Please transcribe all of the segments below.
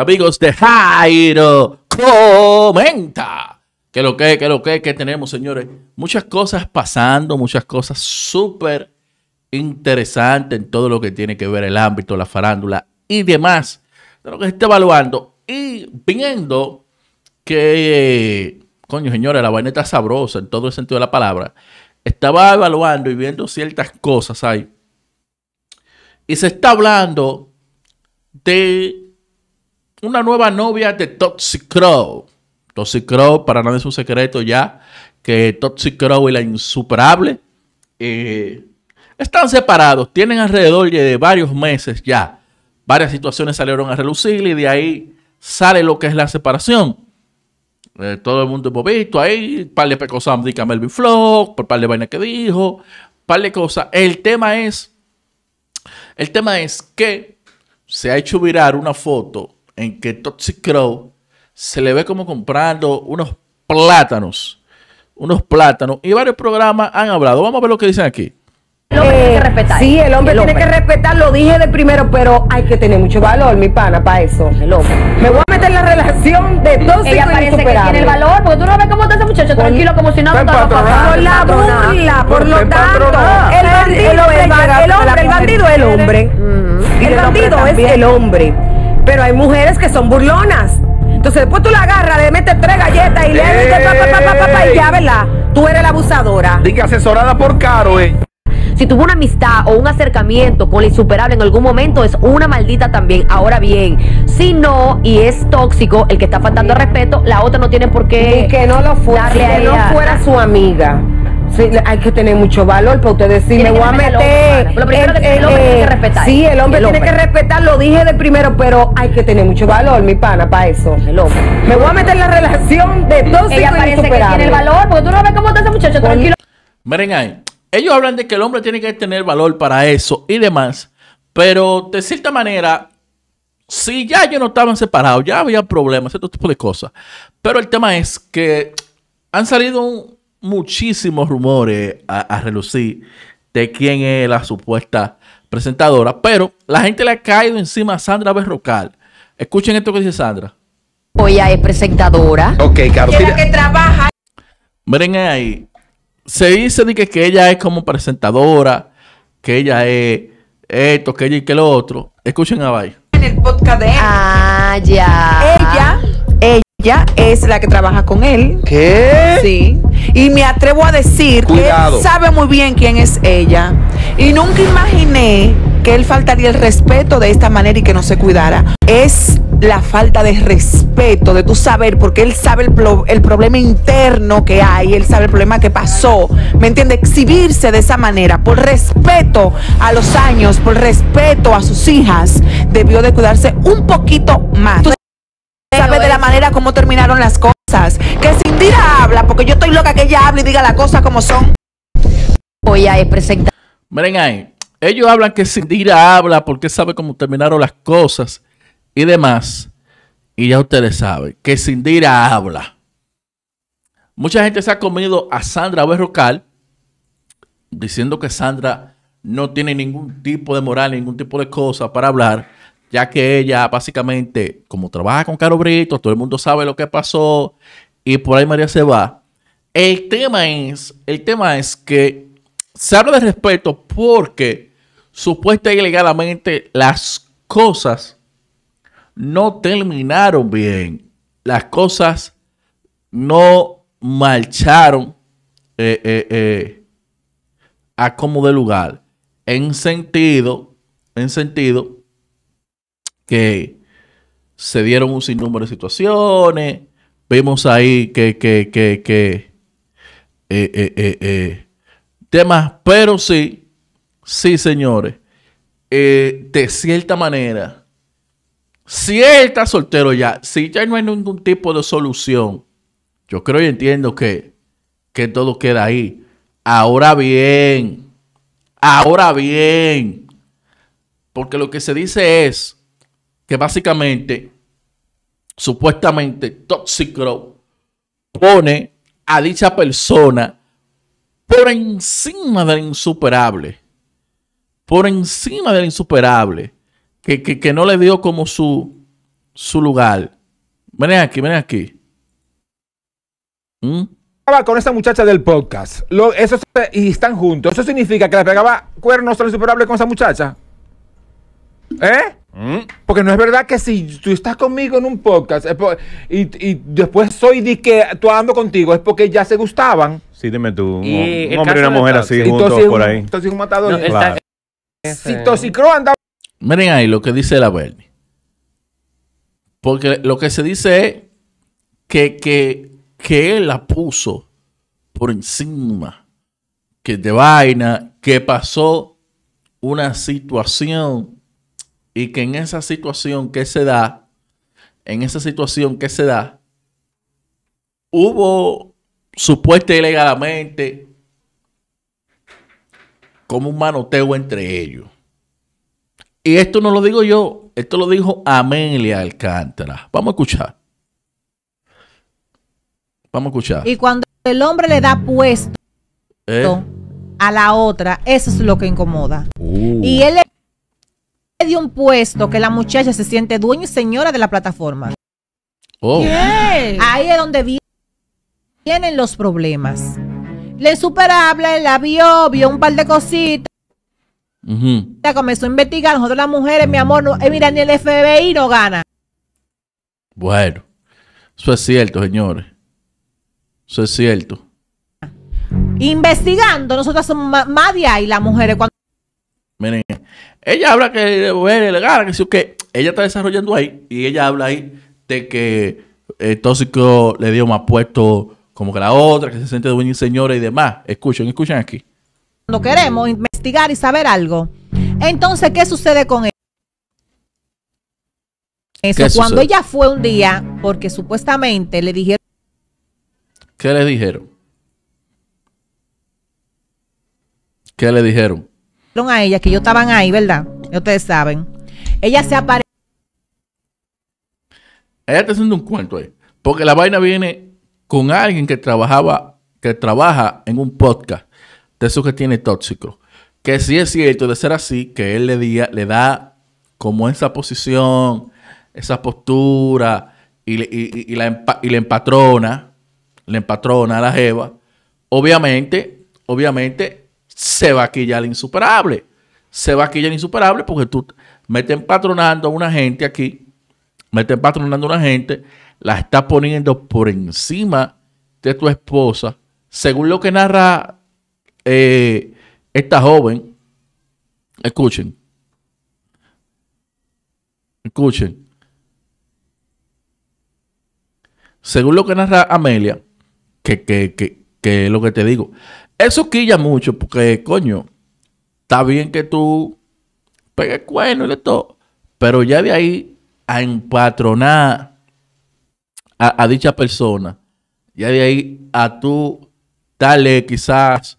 amigos de Jairo Comenta. Que lo que, que lo que, tenemos, señores. Muchas cosas pasando, muchas cosas súper interesantes en todo lo que tiene que ver el ámbito, la farándula y demás. De lo que se está evaluando y viendo que, coño, señores, la vaineta sabrosa en todo el sentido de la palabra. Estaba evaluando y viendo ciertas cosas ahí. Y se está hablando de una nueva novia de Toxic Crow. Crow, para nada es un secreto ya, que Toxic Crow y la insuperable eh, están separados. Tienen alrededor de varios meses ya. Varias situaciones salieron a relucir y de ahí sale lo que es la separación. Eh, todo el mundo hemos visto ahí, par de cosas, Melvin Flock, por par de vaina que dijo, par de cosas. El tema es, el tema es que se ha hecho virar una foto en que Toxic Crow se le ve como comprando unos plátanos, unos plátanos, y varios programas han hablado. Vamos a ver lo que dicen aquí. El hombre tiene que eh, respetar. Sí, el hombre tiene que respetar, lo dije de primero, pero hay que tener mucho valor, mi pana, para eso. Me voy a meter en la relación de dos Ella parece que tiene el valor, porque tú no ves cómo está ese muchacho tranquilo, como si no me Por la burla, por, lo tanto. El bandido, el es el hombre. el bandido es el hombre. Pero hay mujeres que son burlonas. Entonces después tú la agarras, le metes tres galletas y le dices pa, pa, pa, pa, y ya, ¿verdad? Tú eres la abusadora. Diga asesorada por Caro, eh. Si tuvo una amistad o un acercamiento con la insuperable en algún momento, es una maldita también. Ahora bien, si no y es tóxico, el que está faltando respeto, la otra no tiene por qué. Y que no lo fuera, que no fuera su amiga. Sí, hay que tener mucho valor para usted decir, me voy a meter. Lo primero que el, eh, hombre eh, que respetar. Sí, el hombre tiene que respetar, lo dije de primero, pero hay que tener mucho valor, mi pana, para eso. Me voy a meter en la relación de tóxico Ella parece que tiene el valor, porque tú no ves cómo está ese muchacho tranquilo. Miren ahí, ellos hablan de que el hombre tiene que tener valor para eso y demás, pero de cierta manera, si ya ellos no estaban separados, ya había problemas, este tipo de cosas. Pero el tema es que han salido un muchísimos rumores a, relucir de quién es la supuesta presentadora, pero la gente le ha caído encima a Sandra Berrocal. Escuchen esto que dice Sandra. Hoy es presentadora. Ok, claro. que trabaja. Miren ahí. Se dice que, que ella es como presentadora, que ella es esto, que ella y que lo otro. Escuchen a Bay. En Ah, ya. Ella es la que trabaja con él. ¿Qué? Sí. Y me atrevo a decir que él sabe muy bien quién es ella. Y nunca imaginé que él faltaría el respeto de esta manera y que no se cuidara. Es la falta de respeto, de tu saber, porque él sabe el, el problema interno que hay, él sabe el problema que pasó. ¿Me entiende? Exhibirse de esa manera, por respeto a los años, por respeto a sus hijas, debió de cuidarse un poquito más. Sabe de la manera como terminaron las cosas. Que Sindira habla, porque yo estoy loca que ella hable y diga las cosas como son. Voy a presentar. Miren ahí, ellos hablan que Sindira habla porque sabe cómo terminaron las cosas y demás. Y ya ustedes saben que Sindira habla. Mucha gente se ha comido a Sandra Berrocal diciendo que Sandra no tiene ningún tipo de moral, ningún tipo de cosa para hablar ya que ella básicamente, como trabaja con Caro Brito, todo el mundo sabe lo que pasó y por ahí María se va. El tema es, el tema es que se habla de respeto porque supuesta y legalmente las cosas no terminaron bien. Las cosas no marcharon eh, eh, eh, a como de lugar. En sentido, en sentido que se dieron un sinnúmero de situaciones. Vimos ahí que, que, que, que eh, eh, eh, temas, pero sí, sí, señores, de cierta manera, Cierta soltero ya, si ya no hay ningún tipo de solución, yo creo y entiendo que, que todo queda ahí. Ahora bien, ahora bien, porque lo que se dice es, que básicamente, supuestamente, Toxic pone a dicha persona por encima del insuperable. Por encima del insuperable. Que, no le dio como su, su lugar. Ven aquí, ven aquí. ¿Mm? Con esa muchacha del podcast. Lo, eso, y están juntos. ¿Eso significa que le pegaba cuernos al insuperable con esa muchacha? ¿Eh? ¿Mm? Porque no es verdad que si tú estás conmigo en un podcast y, después soy de que tú contigo, es porque ya se gustaban. Sí, dime tú. un hombre y una mujer así juntos por ahí. matador. Miren ahí lo que dice la Bernie. Porque lo que se dice es que, que, que él la puso por encima que de vaina, que pasó una situación y que en esa situación que se da, en esa situación que se da, hubo supuesta ilegalmente como un manoteo entre ellos. Y esto no lo digo yo, esto lo dijo Amelia Alcántara. Vamos a escuchar. Vamos a escuchar. Y cuando el hombre le da puesto eh. a la otra, eso es lo que incomoda. Uh. Y él de un puesto que la muchacha se siente dueña y señora de la plataforma. Oh. Ahí es donde vienen los problemas. La superable la vio, vio un par de cositas. Uh Comenzó a investigar. Nosotros las mujeres, mi amor, no, eh, mira, ni el FBI no gana. Bueno, eso es cierto, señores. Eso es cierto. Investigando, nosotros somos más de ahí las mujeres. Cuando... Miren, ella habla que le legal, que si que ella está desarrollando ahí y ella habla ahí de que el eh, tóxico le dio más puesto como que la otra, que se siente dueña y señora y demás. Escuchen, escuchen aquí. Cuando queremos investigar y saber algo, entonces, ¿qué sucede con él? E-? Eso, cuando ella fue un día, porque supuestamente le dijeron. ¿Qué le dijeron? ¿Qué le dijeron? a ella, que yo estaban ahí, ¿verdad? ustedes saben. Ella se aparece. Ella está haciendo un cuento ahí. Porque la vaina viene con alguien que trabajaba, que trabaja en un podcast de eso que tiene tóxico. Que sí es cierto de ser así, que él le, le da como esa posición, esa postura, y, y, la, y le empatrona, le empatrona a la Jeva. Obviamente, obviamente, se va a insuperable. Se va a insuperable porque tú meten patronando a una gente aquí, meten patronando a una gente, la está poniendo por encima de tu esposa, según lo que narra eh, esta joven. Escuchen. Escuchen. Según lo que narra Amelia, que, que, que es lo que te digo, eso quilla mucho porque, coño, está bien que tú pegues cuerno y todo, pero ya de ahí a empatronar a, dicha persona, ya de ahí a tú darle quizás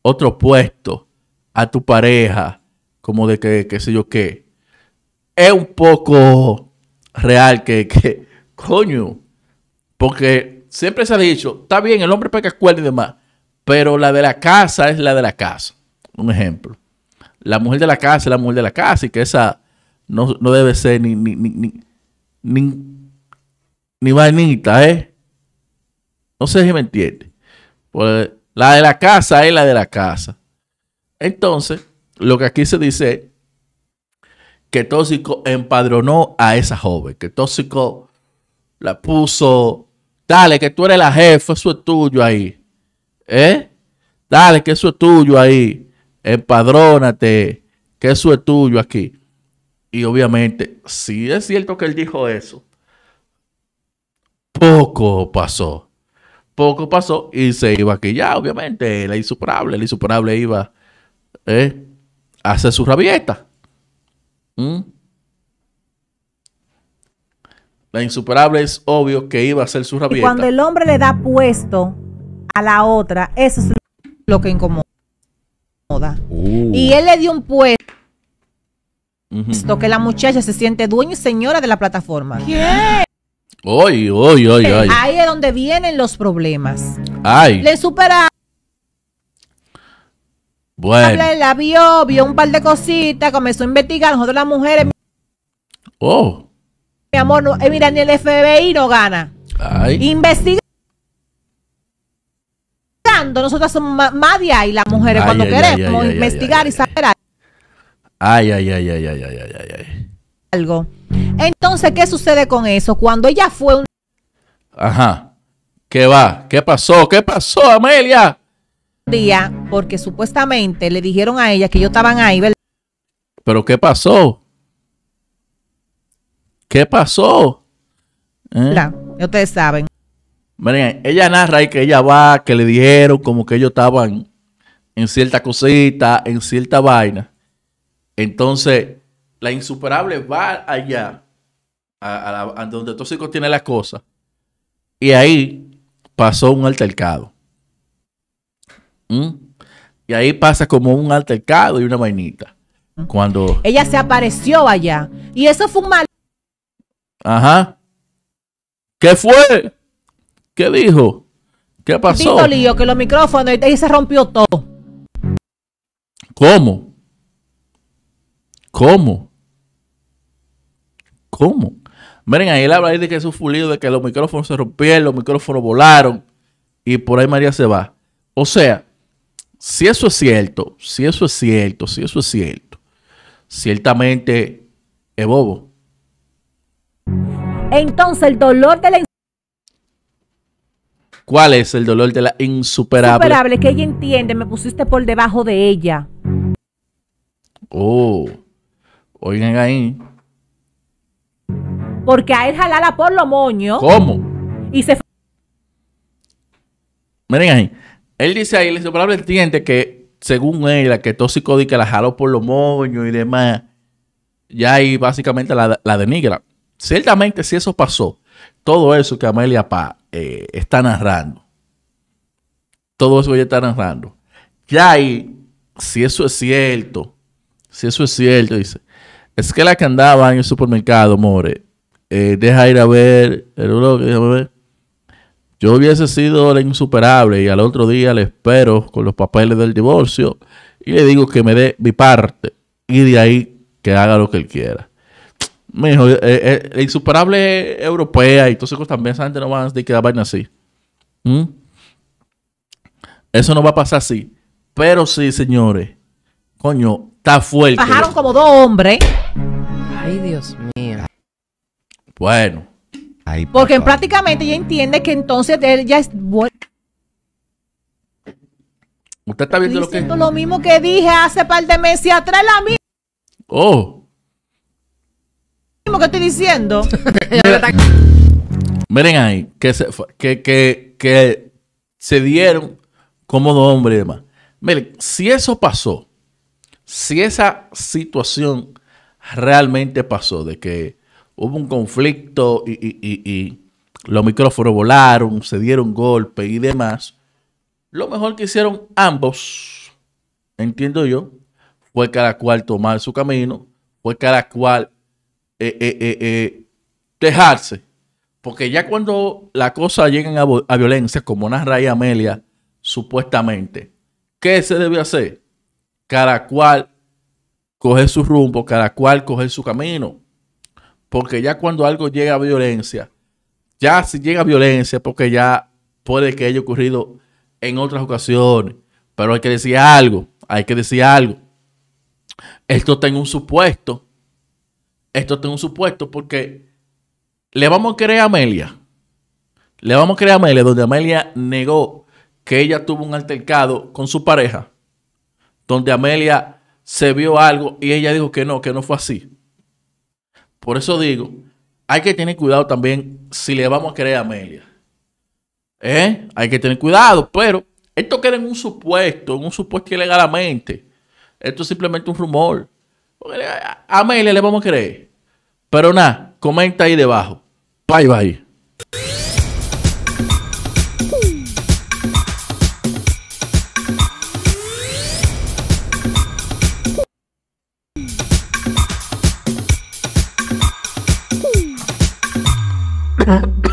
otro puesto a tu pareja, como de que, qué sé yo qué, es un poco real que, que coño, porque siempre se ha dicho, está bien, el hombre pega cuerno y demás. Pero la de la casa es la de la casa. Un ejemplo. La mujer de la casa es la mujer de la casa y que esa no, debe ser ni, ni, ni, ni, vainita, ¿eh? No sé si me entiende. Pues, la de la casa es la de la casa. Entonces, lo que aquí se dice es que Tóxico empadronó a esa joven, que Tóxico la puso, dale, que tú eres la jefa, eso es tuyo ahí. ¿Eh? Dale, que eso es tuyo ahí. Empadrónate, que eso es tuyo aquí. Y obviamente, si es cierto que él dijo eso, poco pasó. Poco pasó y se iba aquí. Ya, obviamente, la insuperable, La insuperable iba ¿eh? a hacer su rabieta. ¿Mm? La insuperable es obvio que iba a hacer su rabieta. Y cuando el hombre le da puesto a la otra, eso es lo que incomoda. Uh. Y él le dio un puesto visto que la muchacha se siente dueña y señora de la plataforma. ¿Qué? Oy, ay, Ahí es donde vienen los problemas. Ay. Le supera. Bueno. La vio, vio un par de cositas, comenzó a investigar. Nosotros las mujeres. Oh. Mi amor, no, eh, mira, ni el FBI no gana. Ay. Investiga nosotras somos más, de ahí las mujeres cuando queremos investigar y saber algo. Ay, Algo. Entonces, ¿qué sucede con eso? Cuando ella fue un... Ajá. ¿Qué va? ¿Qué pasó? ¿Qué pasó, Amelia? Día, porque supuestamente le dijeron a ella que yo estaban ahí, ¿Pero qué pasó? ¿Qué pasó? ¿Eh? Ustedes saben. Miren, ella narra ahí que ella va, que le dijeron como que ellos estaban en cierta cosita, en cierta vaina. Entonces, la insuperable va allá, a, a, la, donde Tóxico tiene las cosas, y ahí pasó un altercado. ¿Mm? Y ahí pasa como un altercado y una vainita. Cuando. Ella se apareció allá. Y eso fue un mal. Ajá. ¿Qué fue? ¿Qué dijo? ¿Qué pasó? Dito lío que los micrófonos y se rompió todo. ¿Cómo? ¿Cómo? ¿Cómo? Miren, ahí él habla de que es un fulido, de que los micrófonos se rompieron, los micrófonos volaron y por ahí María se va. O sea, si eso es cierto, si eso es cierto, si eso es cierto, ciertamente es bobo. Entonces el dolor de la ¿Cuál es el dolor de la insuperable? Insuperable, que ella entiende, me pusiste por debajo de ella. Oh, oigan ahí. Porque a él jalala por lo moño. ¿Cómo? Y se Miren ahí. Él dice ahí, el insuperable entiende que, según ella que tóxico que la jaló por lo moño y demás. Ya ahí básicamente la, la denigra. Ciertamente, si eso pasó, todo eso que Amelia Paz eh, está narrando. Todo eso a está narrando. Ya ahí, si eso es cierto, si eso es cierto, dice, es que la que andaba en el supermercado, more, eh, deja ir a ver el ver. Yo hubiese sido la insuperable y al otro día le espero con los papeles del divorcio y le digo que me dé mi parte y de ahí que haga lo que él quiera me eh, eh insuperable europea y todo eso también, esa no va a decir que la vaina así. ¿Mm? Eso no va a pasar así. Pero sí, señores. Coño, está fuerte. Bajaron como dos hombres. Ay, Dios mío. Bueno. Porque prácticamente ella entiende que entonces él ya es... Usted está viendo lo que... lo mismo que dije hace par de meses atrás, la misma. Oh que estoy diciendo. Miren ahí, que se, que, se dieron como dos hombres y demás. Miren, si eso pasó, si esa situación realmente pasó, de que hubo un conflicto y, y los micrófonos volaron, se dieron golpes y demás, lo mejor que hicieron ambos, entiendo yo, fue cada cual tomar su camino, fue cada cual dejarse. Eh, eh, eh, porque ya cuando la cosa llega a, violencia, como narra y Amelia, supuestamente, ¿qué se debe hacer? Cada cual coger su rumbo, cada cual coger su camino. Porque ya cuando algo llega a violencia, ya si llega a violencia, porque ya puede que haya ocurrido en otras ocasiones, pero hay que decir algo, hay que decir algo. Esto está en un supuesto esto es un supuesto porque le vamos a creer a Amelia. Le vamos a creer a Amelia, donde Amelia negó que ella tuvo un altercado con su pareja, donde Amelia se vio algo y ella dijo que no, que no fue así. Por eso digo, hay que tener cuidado también si le vamos a creer a Amelia. ¿Eh? Hay que tener cuidado, pero esto queda en un supuesto, en un supuesto ilegalmente. Esto es simplemente un rumor. Eh, a Amelia le vamos a creer. Pero nada, comenta ahí debajo. Bye bye.